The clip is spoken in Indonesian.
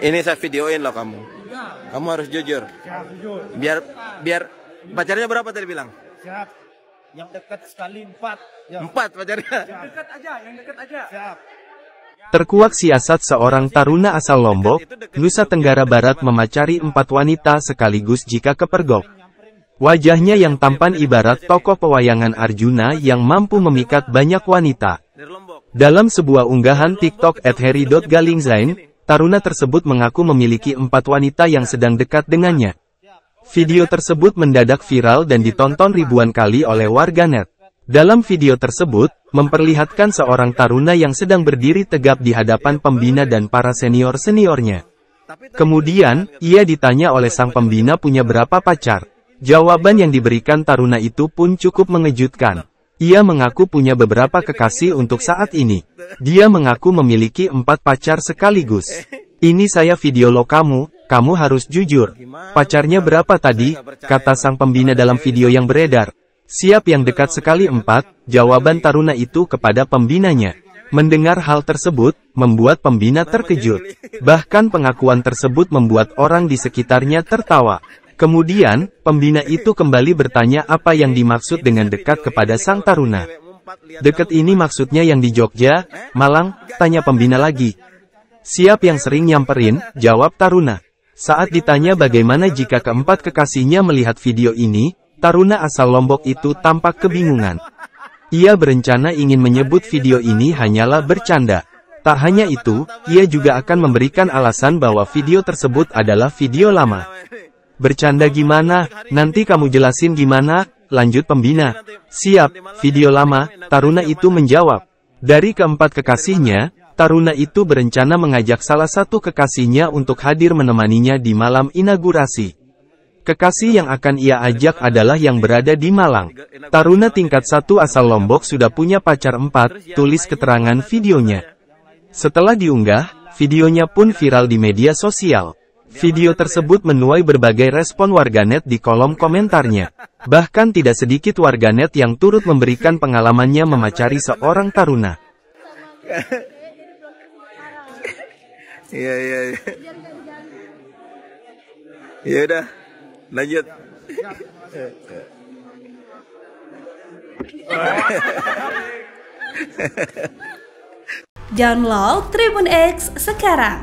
Ini saya videoin loh kamu. Ya. Kamu harus ya, jujur. Biar biar pacarnya berapa tadi bilang? Siap. Yang dekat sekali empat. Ya. Empat pacarnya. Yang dekat aja, yang dekat aja. Siap. Terkuak siasat seorang taruna asal Lombok, Nusa Tenggara Barat memacari empat wanita sekaligus jika kepergok. Wajahnya yang tampan ibarat tokoh pewayangan Arjuna yang mampu memikat banyak wanita. Dalam sebuah unggahan TikTok at Harry.Galingzain, Taruna tersebut mengaku memiliki empat wanita yang sedang dekat dengannya. Video tersebut mendadak viral dan ditonton ribuan kali oleh warganet. Dalam video tersebut, memperlihatkan seorang taruna yang sedang berdiri tegap di hadapan pembina dan para senior-seniornya. Kemudian, ia ditanya oleh sang pembina punya berapa pacar. Jawaban yang diberikan taruna itu pun cukup mengejutkan. Ia mengaku punya beberapa kekasih untuk saat ini. Dia mengaku memiliki empat pacar sekaligus. Ini saya video lo kamu, kamu harus jujur. Pacarnya berapa tadi? Kata sang pembina dalam video yang beredar. Siap yang dekat sekali empat, jawaban Taruna itu kepada pembinanya. Mendengar hal tersebut, membuat pembina terkejut. Bahkan pengakuan tersebut membuat orang di sekitarnya tertawa. Kemudian, pembina itu kembali bertanya apa yang dimaksud dengan dekat kepada Sang Taruna. Dekat ini maksudnya yang di Jogja, Malang, tanya pembina lagi. Siap yang sering nyamperin, jawab Taruna. Saat ditanya bagaimana jika keempat kekasihnya melihat video ini, Taruna asal Lombok itu tampak kebingungan. Ia berencana ingin menyebut video ini hanyalah bercanda. Tak hanya itu, ia juga akan memberikan alasan bahwa video tersebut adalah video lama. Bercanda gimana? Nanti kamu jelasin gimana? Lanjut pembina. Siap, video lama, Taruna itu menjawab. Dari keempat kekasihnya, Taruna itu berencana mengajak salah satu kekasihnya untuk hadir menemaninya di malam inaugurasi. Kekasih yang akan ia ajak adalah yang berada di Malang. Taruna tingkat satu asal Lombok sudah punya pacar empat. tulis keterangan videonya. Setelah diunggah, videonya pun viral di media sosial. Video tersebut menuai berbagai respon warganet di kolom komentarnya. Bahkan tidak sedikit warganet yang turut memberikan pengalamannya memacari seorang taruna. Iya, iya, iya. Ya udah, lanjut. Download Tribun X sekarang